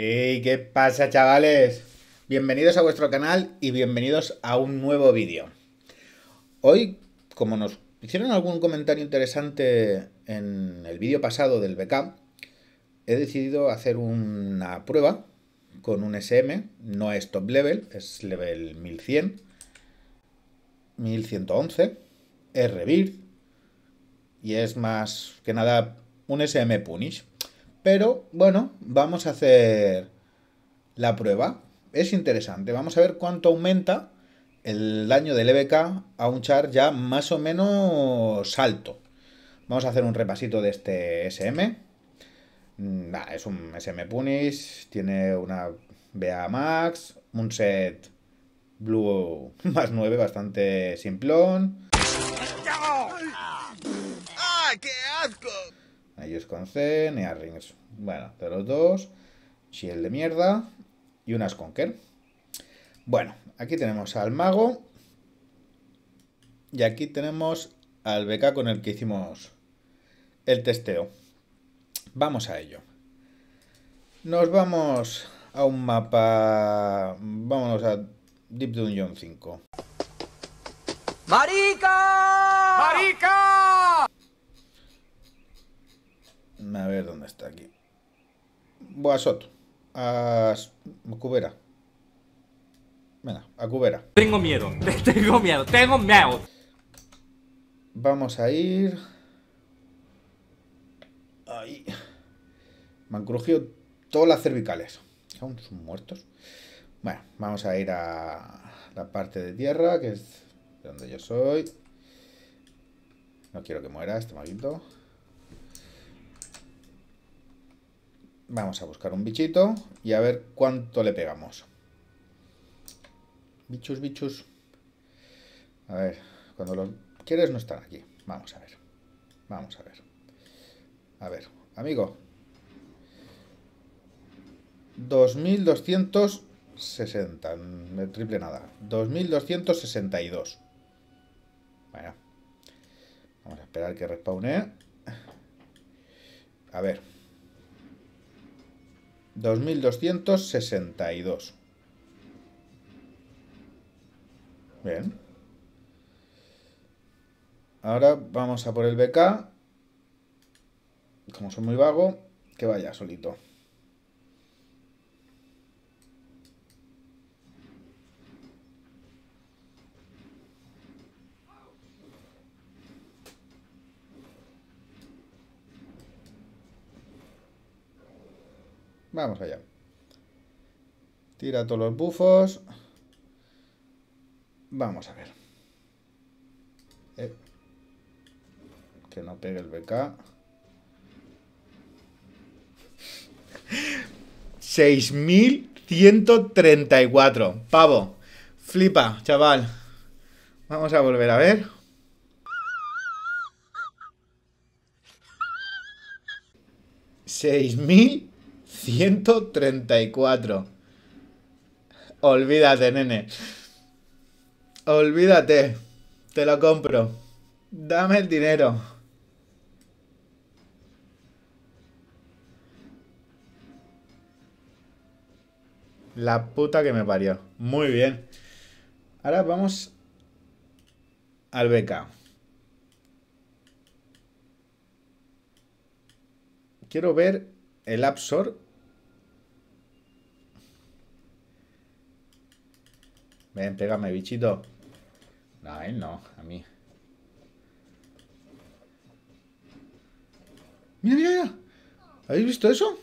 ¿Qué pasa, chavales? Bienvenidos a vuestro canal y bienvenidos a un nuevo vídeo. Hoy, como nos hicieron algún comentario interesante en el vídeo pasado del BK, he decidido hacer una prueba con un SM, no es top level, es level 1100, 1111, es Rebirth y es más que nada un SM Punish. Pero bueno, vamos a hacer la prueba. Es interesante. Vamos a ver cuánto aumenta el daño del EBK a un char ya más o menos alto. Vamos a hacer un repasito de este SM. Mm, es un SM Punish, tiene una BA Max, un set Blue más 9 bastante simplón. qué asco! A ellos con C, ni Rings. Bueno, de los dos. Shield de mierda. Y unas Conquer. Bueno, aquí tenemos al mago. Y aquí tenemos al BK con el que hicimos el testeo. Vamos a ello. Nos vamos a un mapa... Vámonos a Deep Dungeon 5. ¡Marica! ¡Marica! A ver dónde está aquí. Boasot. A Cubera. Venga, a Cubera. Tengo miedo, tengo miedo, tengo miedo. Vamos a ir... Ahí. Me han crujido todas las cervicales. son muertos. Bueno, vamos a ir a la parte de tierra, que es donde yo soy. No quiero que muera este maldito. Vamos a buscar un bichito y a ver cuánto le pegamos. Bichos, bichos. A ver, cuando los quieres no están aquí. Vamos a ver. Vamos a ver. A ver, amigo. 2260. Me mm, triple nada. 2262. Bueno. Vamos a esperar que respawne. A ver. 2262. Bien. Ahora vamos a por el BK. Como soy muy vago, que vaya solito. Vamos allá. Tira todos los bufos. Vamos a ver. Eh. Que no pegue el BK. 6.134. Pavo. Flipa, chaval. Vamos a volver a ver. Seis mil 134. Olvídate, nene. Olvídate. Te lo compro. Dame el dinero. La puta que me parió. Muy bien. Ahora vamos al beca. Quiero ver el absorb... Ven, pégame, bichito. No, él no, a mí. Mira, mira, mira. ¿Habéis visto eso?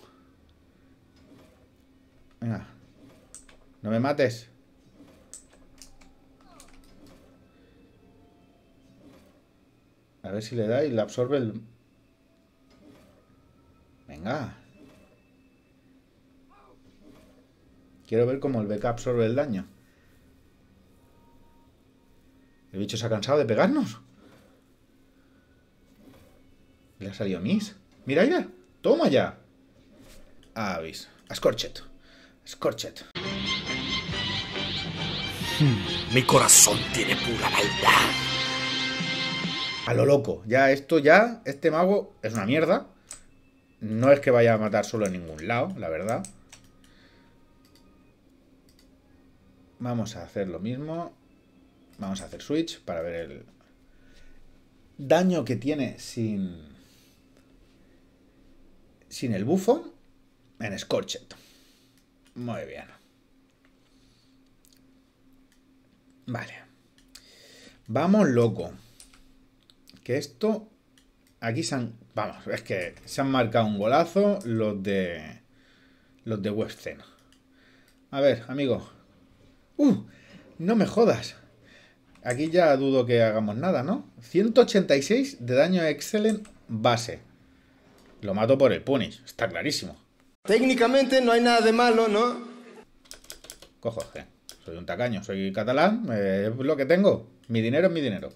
Venga. No me mates. A ver si le da y le absorbe el... Venga. Quiero ver cómo el BK absorbe el daño. El bicho se ha cansado de pegarnos. Le ha salido mis. Mira, ya! Toma ya. Avis. A Scorchet. Scorchet. Hmm, mi corazón tiene pura maldad. A lo loco. Ya esto, ya, este mago es una mierda. No es que vaya a matar solo en ningún lado, la verdad. Vamos a hacer lo mismo. Vamos a hacer switch para ver el daño que tiene sin, sin el bufo en Scorchet. Muy bien. Vale. Vamos loco. Que esto... Aquí se han... Vamos, es que se han marcado un golazo los de... Los de Webzen. A ver, amigo. ¡Uh! No me jodas. Aquí ya dudo que hagamos nada, ¿no? 186 de daño excelente base. Lo mato por el punish, está clarísimo. Técnicamente no hay nada de malo, ¿no? Cojo eh, Soy un tacaño, soy catalán, eh, es lo que tengo. Mi dinero es mi dinero.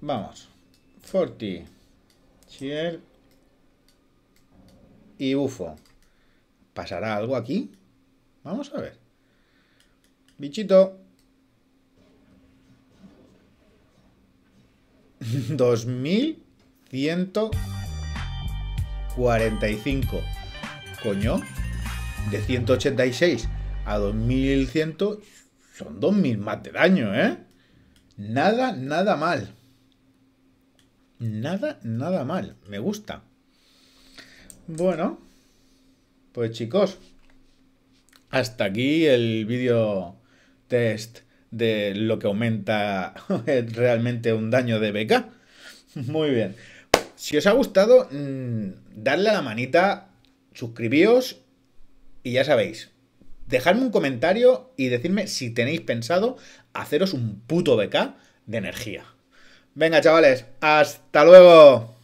Vamos. 40. Chiel. Y bufo. ¿Pasará algo aquí? Vamos a ver. Bichito. 2145. Coño, de 186 a 2100 son 2000 más de daño, ¿eh? Nada, nada mal. Nada, nada mal. Me gusta. Bueno, pues chicos, hasta aquí el vídeo test de lo que aumenta realmente un daño de BK. Muy bien. Si os ha gustado, mm, darle a la manita, suscribíos y ya sabéis, dejadme un comentario y decirme si tenéis pensado haceros un puto BK de energía. Venga, chavales, hasta luego.